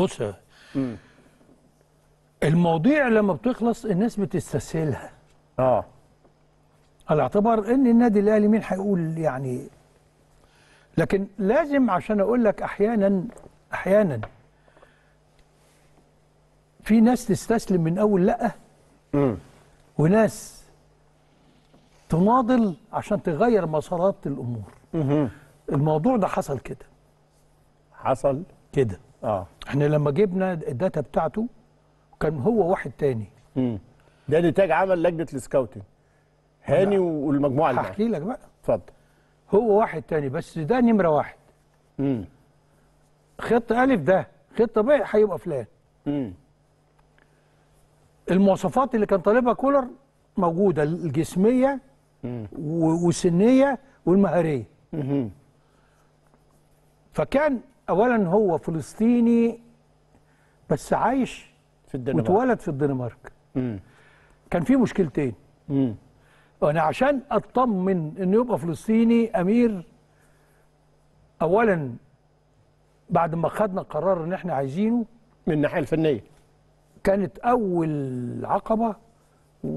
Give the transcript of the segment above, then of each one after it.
بص يا المواضيع لما بتخلص الناس بتستسهلها اه على اعتبار ان النادي الاهلي مين هيقول يعني لكن لازم عشان اقول لك احيانا احيانا في ناس تستسلم من اول لا مم. وناس تناضل عشان تغير مسارات الامور مم. الموضوع ده حصل كده حصل كده اه احنا لما جبنا الداتا بتاعته كان هو واحد تاني امم ده نتاج عمل لجنه السكاوتنج هاني والمجموعه اللي هحكي لك بقى اتفضل هو واحد تاني بس ده نمره واحد امم خطه الف ده خطه ب هيبقى فلان امم المواصفات اللي كان طالبها كولر موجوده الجسميه والسنيه والمهاريه مم. فكان اولا هو فلسطيني بس عايش في الدنمارك واتولد في الدنمارك مم. كان في مشكلتين مم. وانا عشان اطمن انه يبقى فلسطيني امير اولا بعد ما خدنا قرار ان احنا عايزينه من الناحيه الفنيه كانت اول عقبه و...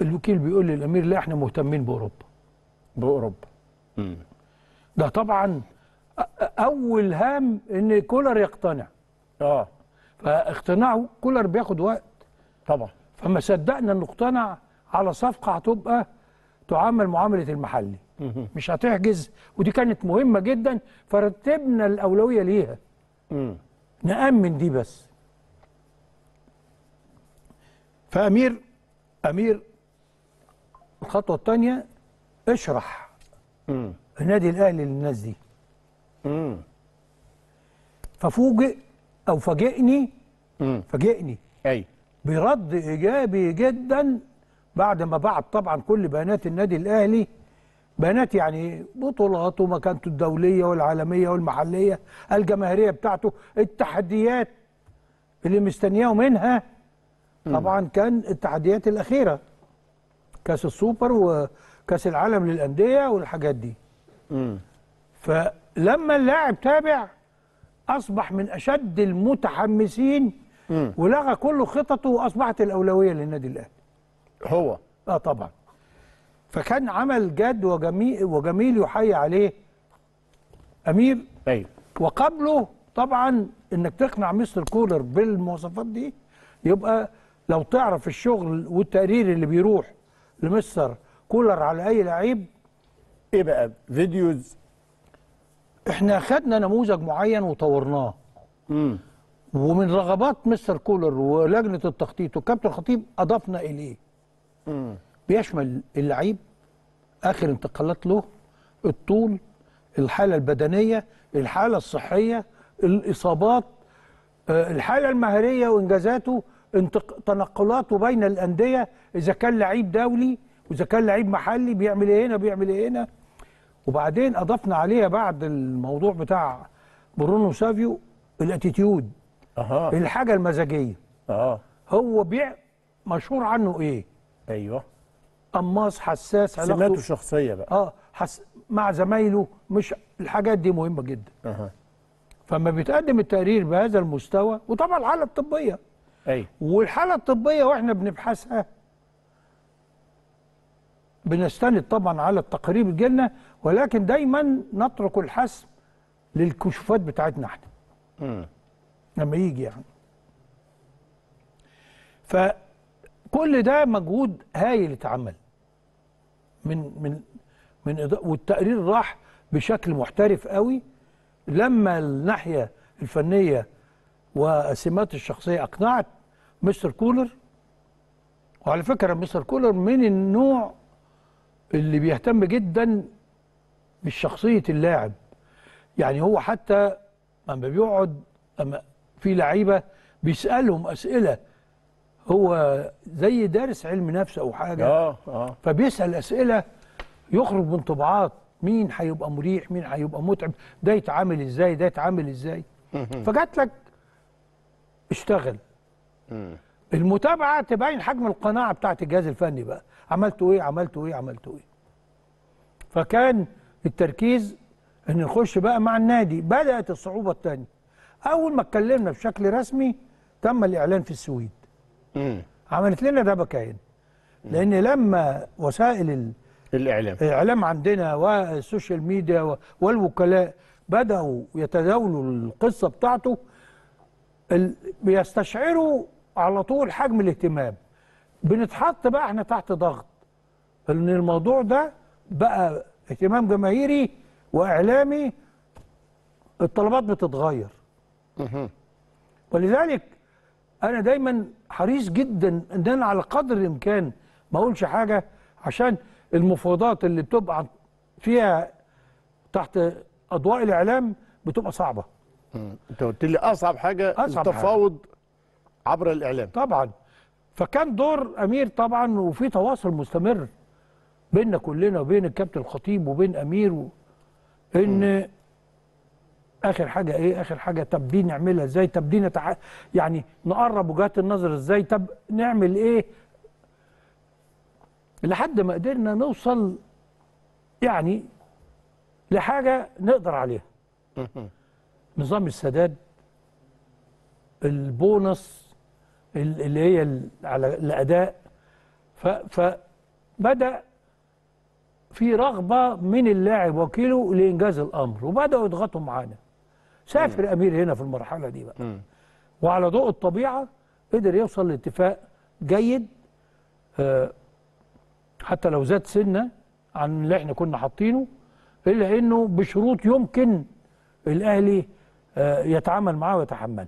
الوكيل بيقول للامير لا احنا مهتمين باوروبا باوروبا ده طبعا اول هام ان كولر يقتنع اه فاقتناعه كولر بياخد وقت طبعا فما صدقنا انه اقتنع على صفقه هتبقى تعامل معامله المحلي مش هتحجز ودي كانت مهمه جدا فرتبنا الاولويه ليها نامن دي بس فامير امير الخطوه الثانيه اشرح النادي الاهلي للناس دي امم ففوجئ او فاجئني امم فاجئني اي برد ايجابي جدا بعد ما بعت طبعا كل بيانات النادي الاهلي بيانات يعني بطولاته ومكانته الدوليه والعالميه والمحليه الجماهيريه بتاعته التحديات اللي مستنياه منها طبعا كان التحديات الاخيره كاس السوبر وكاس العالم للانديه والحاجات دي فلما اللاعب تابع أصبح من أشد المتحمسين ولغى كل خططه وأصبحت الأولوية للنادي الأهلي هو آه طبعا فكان عمل جد وجميل, وجميل يحيي عليه أمير أيوه وقبله طبعا انك تقنع مستر كولر بالمواصفات دي يبقى لو تعرف الشغل والتقرير اللي بيروح لمستر كولر على اي لعيب ايه بقى فيديوز احنا خدنا نموذج معين وطورناه امم ومن رغبات مستر كولر ولجنه التخطيط وكابتن الخطيب اضفنا اليه امم بيشمل اللعيب اخر انتقالات له الطول الحاله البدنيه الحاله الصحيه الاصابات آه، الحاله المهاريه وانجازاته تنقلاته بين الانديه اذا كان لعيب دولي واذا كان لعيب محلي بيعمل ايه هنا بيعمل ايه هنا وبعدين اضفنا عليها بعد الموضوع بتاع برونو سافيو الاتيتيود اها الحاجه المزاجيه اه هو بيع مشهور عنه ايه ايوه قماص حساس علاقته سماته الشخصيه بقى اه حس مع زمايله مش الحاجات دي مهمه جدا اها فما بيتقدم التقرير بهذا المستوى وطبعا الحاله الطبيه ايوه والحاله الطبيه واحنا بنبحثها بنستند طبعا على التقريب الجنة ولكن دايما نترك الحسم للكشوفات بتاعتنا احنا لما يجي يعني فكل ده مجهود هايل اتعمل من من من والتقرير راح بشكل محترف قوي لما الناحيه الفنيه وسمات الشخصيه اقنعت مستر كولر وعلى فكره مستر كولر من النوع اللي بيهتم جدا بشخصيه اللاعب يعني هو حتى لما بيقعد أما في لعيبه بيسالهم اسئله هو زي دارس علم نفس او حاجه اه اه فبيسال اسئله يخرج من طبعات مين هيبقى مريح مين هيبقى متعب ده يتعامل ازاي ده يتعامل ازاي فجات لك اشتغل المتابعه تبين حجم القناعه بتاعت الجهاز الفني بقى عملتوا ايه عملتوا ايه عملتوا ايه فكان التركيز ان نخش بقى مع النادي بدات الصعوبه الثانيه اول ما اتكلمنا بشكل رسمي تم الاعلان في السويد مم. عملت لنا دبكه لان لما وسائل ال... الاعلام الاعلام عندنا والسوشيال ميديا والوكلاء بداوا يتداولوا القصه بتاعته ال... بيستشعروا على طول حجم الاهتمام بنتحط بقى احنا تحت ضغط ان الموضوع ده بقى اهتمام جماهيري واعلامي الطلبات بتتغير ولذلك انا دايما حريص جدا ان انا على قدر الامكان ما اقولش حاجه عشان المفاوضات اللي بتبقى فيها تحت اضواء الاعلام بتبقى صعبه انت قلت لي اصعب حاجه أصعب التفاوض حاجة. عبر الاعلام طبعا فكان دور امير طبعا وفي تواصل مستمر بيننا كلنا وبين الكابتن الخطيب وبين امير و... ان م. اخر حاجه ايه اخر حاجه طب دي نعملها ازاي طب دي نتع... يعني نقرب وجهات النظر ازاي طب نعمل ايه لحد ما قدرنا نوصل يعني لحاجه نقدر عليها نظام السداد البونص اللي هي على الأداء فبدأ في رغبة من اللاعب وكيله لإنجاز الأمر وبدأوا يضغطوا معانا سافر م. أمير هنا في المرحلة دي بقى م. وعلى ضوء الطبيعة قدر يوصل لاتفاق جيد آه، حتى لو زاد سنة عن اللي احنا كنا حاطينه إلا أنه بشروط يمكن الأهلي آه، يتعامل معاه ويتحملها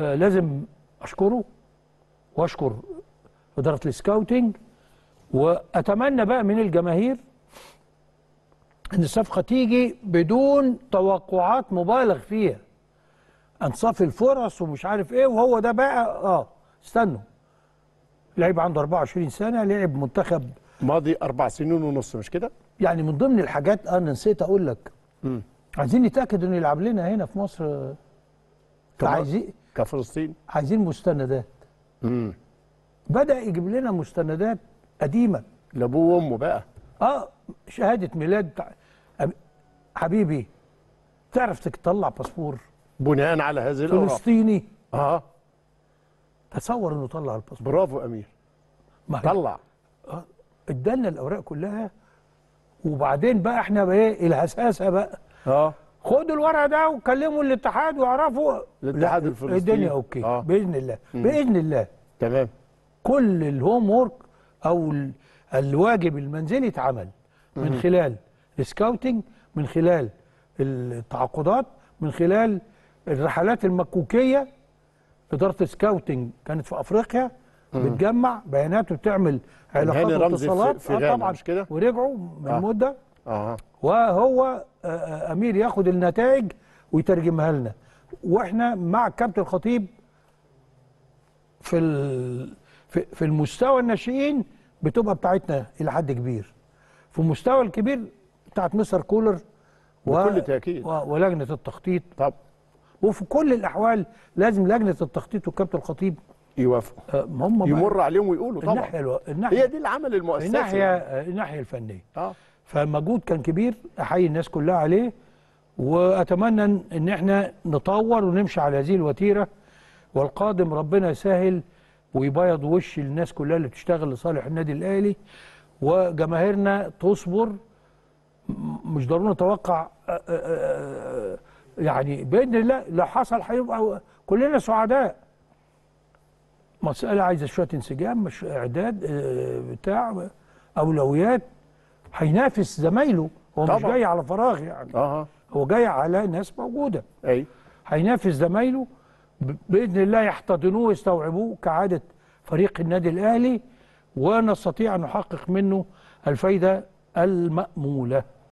آه، لازم اشكره واشكر اداره السكاوتنج واتمنى بقى من الجماهير ان الصفقه تيجي بدون توقعات مبالغ فيها انصاف الفرص ومش عارف ايه وهو ده بقى اه استنوا لعيب عنده 24 سنه لعب منتخب ماضي اربع سنين ونص مش كده؟ يعني من ضمن الحاجات آه، انا نسيت اقول لك عايزين نتاكد انه يلعب لنا هنا في مصر عايزين كفلسطين عايزين مستندات امم بدا يجيب لنا مستندات قديمه لابوه وامه بقى اه شهاده ميلاد حبيبي تعرف تطلع باسبور بناء على هذه الاوراق فلسطيني اه تصور انه طلع الباسبور برافو امير ما طلع اه ادالنا الاوراق كلها وبعدين بقى احنا بقى ايه الهساسه بقى اه خدوا الورقه ده وكلموا الاتحاد واعرفوا الاتحاد الفلسطيني الدنيا اوكي آه. باذن الله مم. باذن الله تمام كل الهوم وورك او الواجب المنزلي اتعمل من خلال السكاوتنج من خلال التعاقدات من خلال الرحلات المكوكيه اداره السكاوتنج كانت في افريقيا مم. بتجمع بيانات وبتعمل علاقات واتصالات في, في آه طبعا مش كده ورجعوا من آه. مده آه. وهو امير ياخد النتائج ويترجمها لنا واحنا مع كابتن الخطيب في في المستوى الناشئين بتبقى بتاعتنا الى حد كبير في المستوى الكبير بتاعت مستر كولر بكل تاكيد و... ولجنه التخطيط طب وفي كل الاحوال لازم لجنه التخطيط والكابتن الخطيب يوافقوا آه، هم يمر عليهم ويقولوا طبعا الناحيه الو... الناحيه هي دي العمل المؤسسي الناحيه يعني. الناحيه الفنيه اه فالمجهود كان كبير احيي الناس كلها عليه واتمنى ان احنا نطور ونمشي على هذه الوتيره والقادم ربنا يسهل ويبيض وش الناس كلها اللي بتشتغل لصالح النادي الاهلي وجماهيرنا تصبر مش ضروري نتوقع يعني باذن الله لو حصل هيبقى كلنا سعداء مساله عايزه شويه انسجام مش اعداد آه، بتاع اولويات هينافس زمايله هو طبعا. مش جاي على فراغ يعني أه. هو جاي على ناس موجوده اي هينافس زمايله باذن الله يحتضنوه ويستوعبوه كعاده فريق النادي الاهلي ونستطيع ان نحقق منه الفايده الماموله